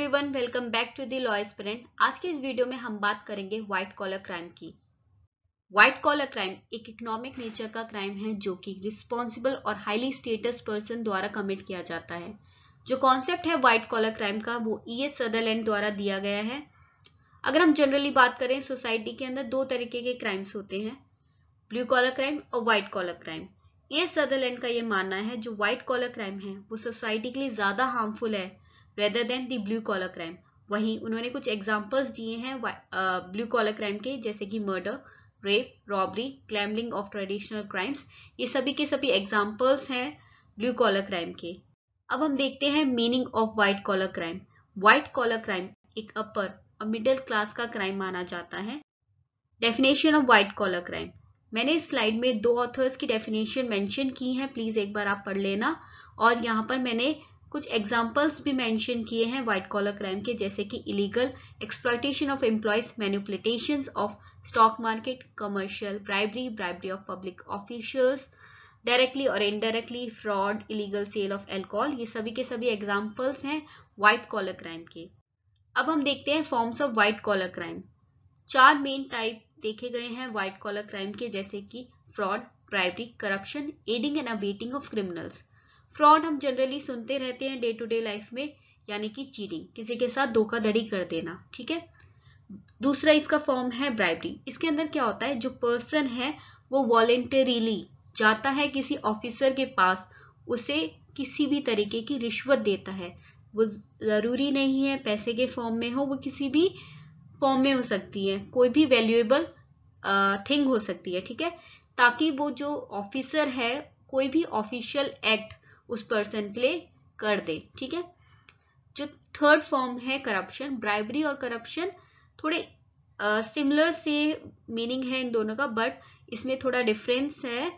everyone welcome back to the lawyers friend आज के इस वीडियो में हम बात करेंगे व्हाइट कॉलर क्राइम की व्हाइट कॉलर क्राइम एक इकोनॉमिक नेचर का क्राइम है जो कि रिस्पॉन्सिबल और हाईली स्टेटस पर्सन द्वारा कमिट किया जाता है जो कॉन्सेप्ट है व्हाइट कॉलर क्राइम का वो ई एस सदरलैंड द्वारा दिया गया है अगर हम जनरली बात करें सोसाइटी के अंदर दो तरीके के क्राइम्स होते हैं ब्लू कॉलर क्राइम और white collar crime E S Sutherland का ये मानना है जो व्हाइट कॉलर क्राइम है वो सोसाइटी के लिए ज्यादा हार्मफुल है rather than the blue collar crime वहीं उन्होंने कुछ एग्जाम्पल्स दिए हैं ब्लू कॉलर क्राइम के जैसे कि murder rape robbery gambling of traditional crimes ये सभी के सभी एग्जाम्पल्स हैं ब्लू कॉलर क्राइम के अब हम देखते हैं meaning of white collar crime white collar crime एक अपर और मिडिल क्लास का क्राइम माना जाता है definition of white collar crime मैंने इस स्लाइड में दो ऑथर्स की डेफिनेशन मेंशन की है प्लीज एक बार आप पढ़ लेना और यहाँ पर मैंने कुछ एग्जाम्पल्स भी मेंशन किए हैं व्हाइट कॉलर क्राइम के जैसे कि illegal exploitation of employees manipulation of stock market commercial bribery bribery of public officials directly और indirectly fraud illegal sale of alcohol ये सभी के सभी एग्जाम्पल्स हैं व्हाइट कॉलर क्राइम के अब हम देखते हैं forms of white collar crime चार मेन टाइप देखे गए हैं व्हाइट कॉलर क्राइम के जैसे कि fraud bribery corruption aiding and abetting of criminals fraud हम जनरली सुनते रहते हैं डे टू डे लाइफ में यानी कि चीटिंग किसी के साथ धोखाधड़ी कर देना ठीक है दूसरा इसका फॉर्म है ब्राइबरी इसके अंदर क्या होता है जो पर्सन है वो वॉलेंटरीली जाता है किसी ऑफिसर के पास उसे किसी भी तरीके की रिश्वत देता है वो ज़रूरी नहीं है पैसे के फॉर्म में हो वो किसी भी फॉर्म में हो सकती है कोई भी वैल्यूएबल थिंग हो सकती है ठीक है ताकि वो जो ऑफिसर है कोई भी ऑफिशियल एक्ट उस पर्सन के लिए कर दे ठीक है जो थर्ड फॉर्म है करप्शन ब्राइबरी और करप्शन थोड़े सिमिलर से मीनिंग है इन दोनों का बट इसमें थोड़ा डिफरेंस है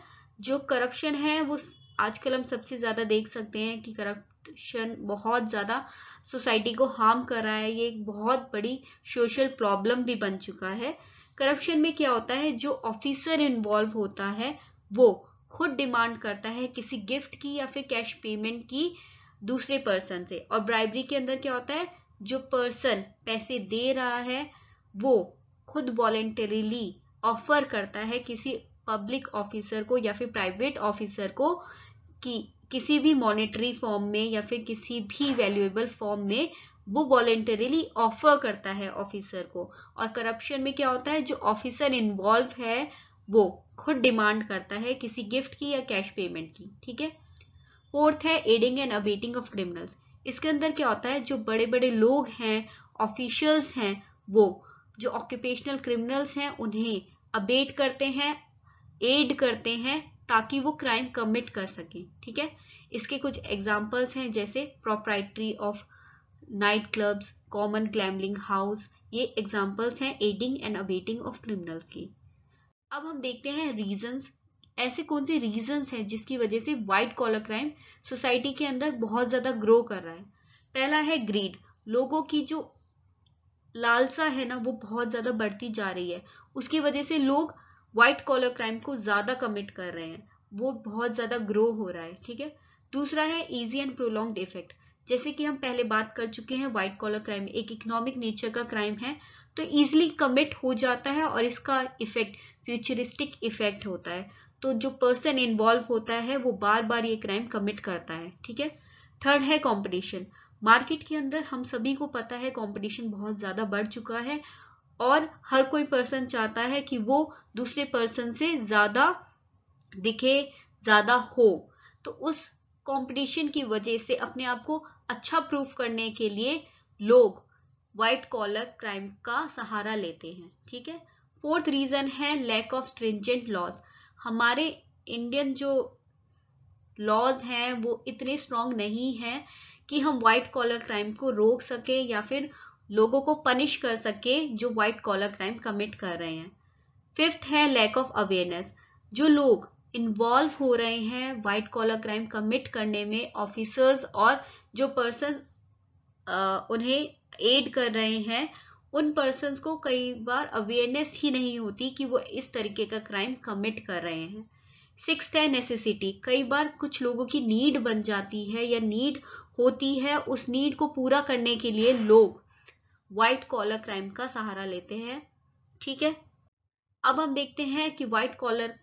जो करप्शन है वो आजकल हम सबसे ज़्यादा देख सकते हैं कि करप्शन बहुत ज़्यादा सोसाइटी को हार्म कर रहा है ये एक बहुत बड़ी सोशल प्रॉब्लम भी बन चुका है करप्शन में क्या होता है जो ऑफिसर इन्वॉल्व होता है वो खुद डिमांड करता है किसी गिफ्ट की या फिर कैश पेमेंट की दूसरे पर्सन से और ब्राइबरी के अंदर क्या होता है जो पर्सन पैसे दे रहा है वो खुद वॉलेंटरीली ऑफर करता है किसी पब्लिक ऑफिसर को या फिर प्राइवेट ऑफिसर को कि किसी भी मॉनेटरी फॉर्म में या फिर किसी भी वैल्यूएबल फॉर्म में वो वॉलेंटरीली ऑफर करता है ऑफिसर को और करप्शन में क्या होता है जो ऑफिसर इन्वॉल्व है वो खुद डिमांड करता है किसी गिफ्ट की या कैश पेमेंट की ठीक है फोर्थ है aiding and abetting of criminals इसके अंदर क्या होता है जो बड़े बड़े लोग हैं ऑफिशियल्स हैं वो जो ऑक्यूपेशनल क्रिमिनल्स हैं उन्हें अबेट करते हैं एड करते हैं ताकि वो क्राइम कमिट कर सकें ठीक है इसके कुछ एग्जाम्पल्स हैं जैसे proprietary of night clubs common gambling house ये एग्जाम्पल्स हैं aiding and abetting of criminals की अब हम देखते हैं रीजंस ऐसे कौन से रीजंस हैं जिसकी वजह से वाइट कॉलर क्राइम सोसाइटी के अंदर बहुत ज़्यादा ग्रो कर रहा है पहला है ग्रीड लोगों की जो लालसा है ना वो बहुत ज़्यादा बढ़ती जा रही है उसकी वजह से लोग व्हाइट कॉलर क्राइम को ज़्यादा कमिट कर रहे हैं वो बहुत ज़्यादा ग्रो हो रहा है ठीक है दूसरा है इजी एंड प्रोलॉन्ग इफेक्ट जैसे कि हम पहले बात कर चुके हैं व्हाइट कॉलर क्राइम एक इकोनॉमिक नेचर का क्राइम है तो इजिली कमिट हो जाता है और इसका इफेक्ट फ्यूचरिस्टिक इफेक्ट होता है तो जो पर्सन इन्वॉल्व होता है वो बार बार ये क्राइम कमिट करता है ठीक है थर्ड है कॉम्पिटिशन मार्केट के अंदर हम सभी को पता है कॉम्पिटिशन बहुत ज़्यादा बढ़ चुका है और हर कोई पर्सन चाहता है कि वो दूसरे पर्सन से ज़्यादा दिखे ज़्यादा हो तो उस कंपटीशन की वजह से अपने आप को अच्छा प्रूव करने के लिए लोग वाइट कॉलर क्राइम का सहारा लेते हैं ठीक है फोर्थ रीजन है लैक ऑफ स्ट्रिंजेंट लॉज हमारे इंडियन जो लॉज हैं वो इतने स्ट्रांग नहीं हैं कि हम व्हाइट कॉलर क्राइम को रोक सके या फिर लोगों को पनिश कर सके जो व्हाइट कॉलर क्राइम कमिट कर रहे हैं फिफ्थ है लैक ऑफ अवेयरनेस जो लोग इन्वॉल्व हो रहे हैं व्हाइट कॉलर क्राइम कमिट करने में ऑफिसर्स और जो पर्सन उन्हें एड कर रहे हैं उन पर्सन को कई बार अवेयरनेस ही नहीं होती कि वो इस तरीके का क्राइम कमिट कर रहे हैं सिक्स है नेसेसिटी कई बार कुछ लोगों की नीड बन जाती है या नीड होती है उस नीड को पूरा करने के लिए लोग व्हाइट कॉलर क्राइम का सहारा लेते हैं ठीक है अब हम देखते हैं कि व्हाइट कॉलर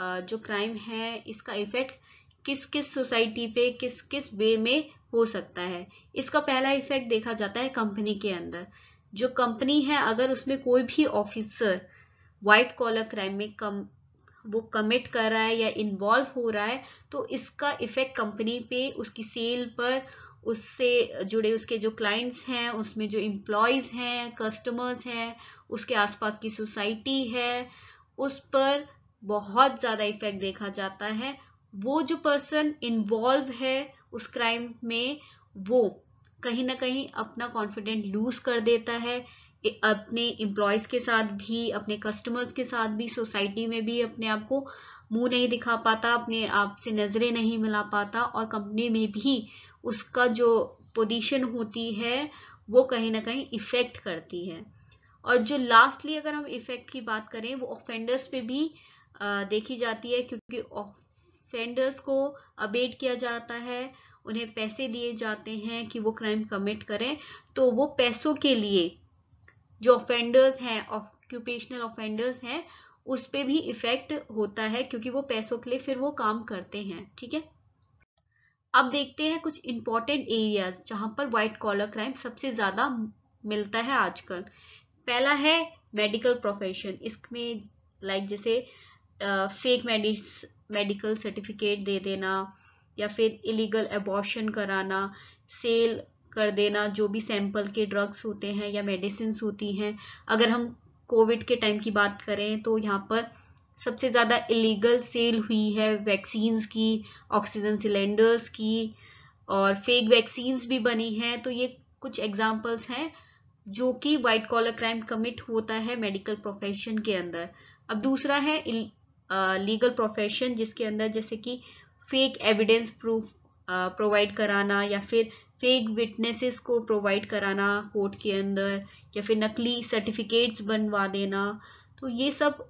जो क्राइम है इसका इफेक्ट किस किस सोसाइटी पे किस किस वे में हो सकता है इसका पहला इफेक्ट देखा जाता है कंपनी के अंदर जो कंपनी है अगर उसमें कोई भी ऑफिसर वाइट कॉलर क्राइम में कम वो कमिट कर रहा है या इन्वॉल्व हो रहा है तो इसका इफेक्ट कंपनी पे उसकी सेल पर उससे जुड़े उसके जो क्लाइंट्स हैं उसमें जो इम्प्लॉयज हैं कस्टमर्स हैं उसके आसपास की सोसाइटी है उस पर बहुत ज़्यादा इफेक्ट देखा जाता है वो जो पर्सन इन्वॉल्व है उस क्राइम में वो कहीं ना कहीं अपना कॉन्फिडेंट लूज कर देता है अपने एम्प्लॉयज के साथ भी अपने कस्टमर्स के साथ भी सोसाइटी में भी अपने आप को मुंह नहीं दिखा पाता अपने आप से नजरें नहीं मिला पाता और कंपनी में भी उसका जो पोजीशन होती है वो कहीं ना कहीं इफेक्ट करती है और जो लास्टली अगर हम इफेक्ट की बात करें वो ऑफेंडर्स पे भी देखी जाती है क्योंकि ऑफेंडर्स को अबेट किया जाता है उन्हें पैसे दिए जाते हैं कि वो क्राइम कमिट करें तो वो पैसों के लिए जो ऑफेंडर्स हैं ऑक्यूपेशनल ऑफेंडर्स हैं उस पर भी इफेक्ट होता है क्योंकि वो पैसों के लिए फिर वो काम करते हैं ठीक है अब देखते हैं कुछ इंपॉर्टेंट एरियाज जहां पर व्हाइट कॉलर क्राइम सबसे ज्यादा मिलता है आजकल पहला है मेडिकल प्रोफेशन इसमें लाइक जैसे फेक मेडिस मेडिकल सर्टिफिकेट दे देना या फिर इलीगल एबॉर्शन कराना सेल कर देना जो भी सैंपल के ड्रग्स होते हैं या मेडिसिन होती हैं अगर हम कोविड के टाइम की बात करें तो यहाँ पर सबसे ज़्यादा इलीगल सेल हुई है वैक्सीन्स की ऑक्सीजन सिलेंडर्स की और फेक वैक्सीन्स भी बनी हैं तो ये कुछ एग्जांपल्स हैं जो कि वाइट कॉलर क्राइम कमिट होता है मेडिकल प्रोफेशन के अंदर अब दूसरा है लीगल प्रोफेशन जिसके अंदर जैसे कि फेक एविडेंस प्रूफ प्रोवाइड कराना या फिर फेक विटनेसेस को प्रोवाइड कराना कोर्ट के अंदर या फिर नकली सर्टिफिकेट्स बनवा देना तो ये सब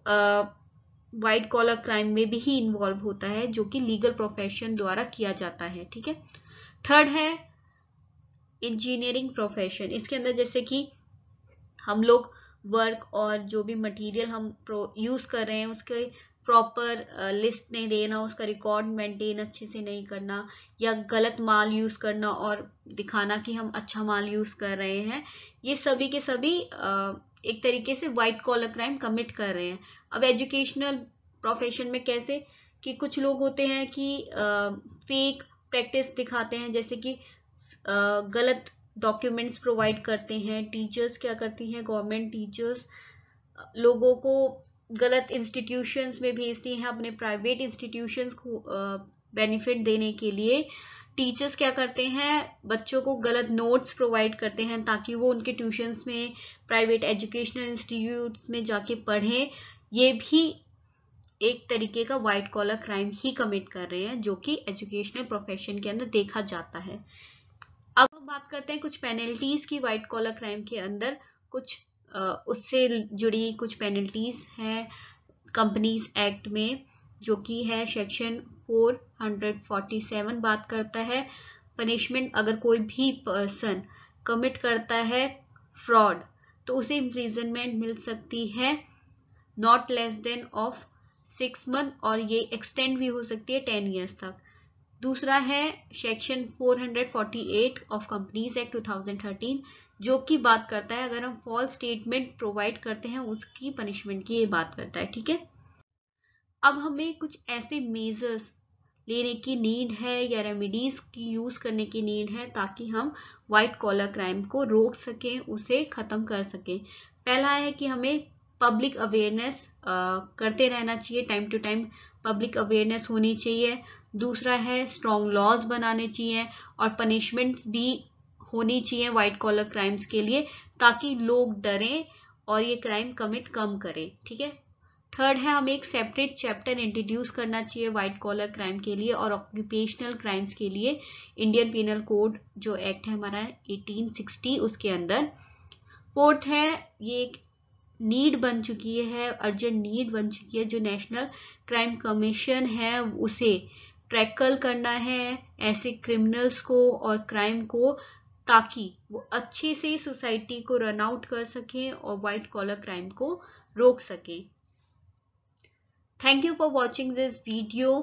वाइट कॉलर क्राइम में भी ही इन्वॉल्व होता है जो कि लीगल प्रोफेशन द्वारा किया जाता है ठीक है थर्ड है इंजीनियरिंग प्रोफेशन इसके अंदर जैसे कि हम लोग वर्क और जो भी मटेरियल हम यूज़ कर रहे हैं उसके प्रॉपर लिस्ट uh, नहीं देना उसका रिकॉर्ड मेंटेन अच्छे से नहीं करना या गलत माल यूज़ करना और दिखाना कि हम अच्छा माल यूज़ कर रहे हैं ये सभी के सभी uh, एक तरीके से वाइट कॉलर क्राइम कमिट कर रहे हैं अब एजुकेशनल प्रोफेशन में कैसे कि कुछ लोग होते हैं कि फेक uh, प्रैक्टिस दिखाते हैं जैसे कि गलत डॉक्यूमेंट्स प्रोवाइड करते हैं टीचर्स क्या करती हैं गवर्नमेंट टीचर्स लोगों को गलत इंस्टीट्यूशंस में भेजती हैं अपने प्राइवेट इंस्टीट्यूशंस को बेनिफिट देने के लिए टीचर्स क्या करते हैं बच्चों को गलत नोट्स प्रोवाइड करते हैं ताकि वो उनके ट्यूशंस में प्राइवेट एजुकेशनल इंस्टीट्यूट्स में जाके पढ़ें ये भी एक तरीके का वाइट कॉलर क्राइम ही कमिट कर रहे हैं जो कि एजुकेशनल प्रोफेशन के अंदर देखा जाता है अब हम बात करते हैं कुछ पेनल्टीज की वाइट कॉलर क्राइम के अंदर कुछ उससे जुड़ी कुछ पेनल्टीज़ हैं कंपनीज एक्ट में जो कि है सेक्शन 447 बात करता है पनिशमेंट अगर कोई भी पर्सन कमिट करता है फ्रॉड तो उसे इम्प्रीजनमेंट मिल सकती है not less than of six month और ये एक्सटेंड भी हो सकती है टेन ईयर्स तक दूसरा है सेक्शन 448 ऑफ कंपनीज एक्ट 2013 जो कि बात करता है अगर हम फॉल्स स्टेटमेंट प्रोवाइड करते हैं उसकी पनिशमेंट की ये बात करता है ठीक है अब हमें कुछ ऐसे मेजर्स लेने की नीड है या रेमिडीज की यूज करने की नीड है ताकि हम वाइट कॉलर क्राइम को रोक सकें उसे खत्म कर सकें पहला है कि हमें पब्लिक अवेयरनेस करते रहना चाहिए time to time public awareness होनी चाहिए दूसरा है स्ट्रॉन्ग लॉज बनाने चाहिए और पनिशमेंट्स भी होनी चाहिए वाइट कॉलर क्राइम्स के लिए ताकि लोग डरें और ये क्राइम कमिट कम करें ठीक है थर्ड है हमें एक सेपरेट चैप्टर इंट्रोड्यूस करना चाहिए वाइट कॉलर क्राइम के लिए और ऑक्यूपेशनल क्राइम्स के लिए इंडियन पिनल कोड जो एक्ट है हमारा 1860 उसके अंदर फोर्थ है ये एक नीड बन चुकी है अर्जेंट नीड बन चुकी है जो नेशनल क्राइम कमीशन है उसे ट्रैकल करना है ऐसे क्रिमिनल्स को और क्राइम को ताकि वो अच्छे से सोसाइटी को रन आउट कर सकें और वाइट कॉलर क्राइम को रोक सकें thank you for watching this video